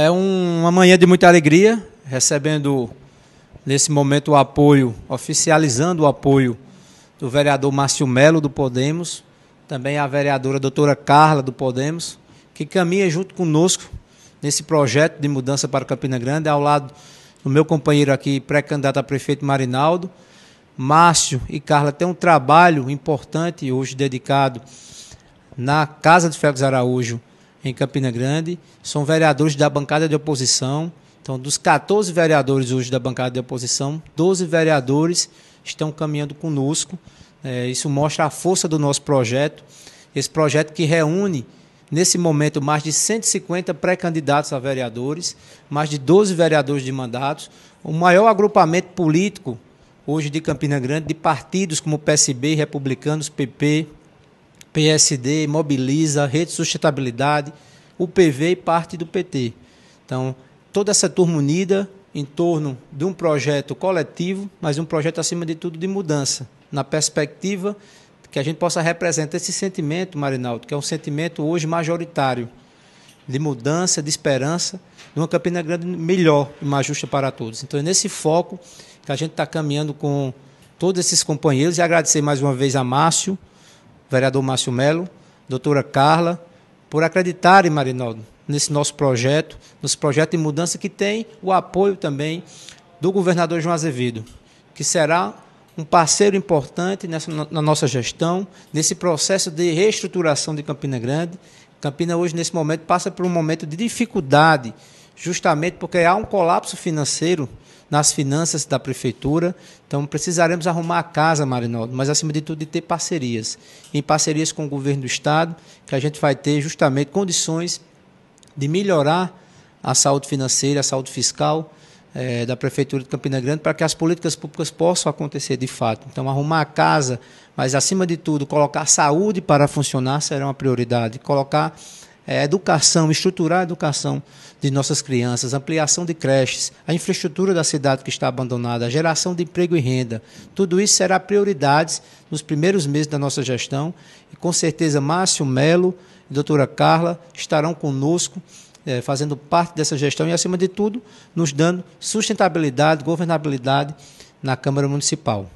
É um, uma manhã de muita alegria, recebendo nesse momento o apoio, oficializando o apoio do vereador Márcio Melo do Podemos, também a vereadora doutora Carla do Podemos, que caminha junto conosco nesse projeto de mudança para Campina Grande, ao lado do meu companheiro aqui, pré-candidato a prefeito Marinaldo. Márcio e Carla têm um trabalho importante hoje dedicado na Casa de Félix Araújo em Campina Grande, são vereadores da bancada de oposição. Então, dos 14 vereadores hoje da bancada de oposição, 12 vereadores estão caminhando conosco. É, isso mostra a força do nosso projeto. Esse projeto que reúne, nesse momento, mais de 150 pré-candidatos a vereadores, mais de 12 vereadores de mandatos, o maior agrupamento político hoje de Campina Grande, de partidos como PSB, Republicanos, PP, PSD mobiliza, Rede Sustentabilidade, o PV e parte do PT. Então, toda essa turma unida em torno de um projeto coletivo, mas um projeto, acima de tudo, de mudança, na perspectiva que a gente possa representar esse sentimento, Marinaldo, que é um sentimento hoje majoritário de mudança, de esperança, de uma Campina Grande melhor e mais justa para todos. Então, é nesse foco que a gente está caminhando com todos esses companheiros e agradecer mais uma vez a Márcio, vereador Márcio Melo, doutora Carla, por acreditarem, Marinaldo, nesse nosso projeto, nesse projeto de mudança que tem o apoio também do governador João Azevedo, que será um parceiro importante nessa, na nossa gestão, nesse processo de reestruturação de Campina Grande. Campina hoje, nesse momento, passa por um momento de dificuldade justamente porque há um colapso financeiro nas finanças da prefeitura. Então precisaremos arrumar a casa, Marinaldo, mas acima de tudo de ter parcerias. Em parcerias com o governo do estado, que a gente vai ter justamente condições de melhorar a saúde financeira, a saúde fiscal é, da prefeitura de Campina Grande para que as políticas públicas possam acontecer de fato. Então arrumar a casa, mas acima de tudo colocar saúde para funcionar será uma prioridade. Colocar é, educação, estruturar a educação de nossas crianças, ampliação de creches, a infraestrutura da cidade que está abandonada, a geração de emprego e renda. Tudo isso será prioridades nos primeiros meses da nossa gestão e com certeza Márcio Melo e doutora Carla estarão conosco é, fazendo parte dessa gestão e acima de tudo nos dando sustentabilidade, governabilidade na Câmara Municipal.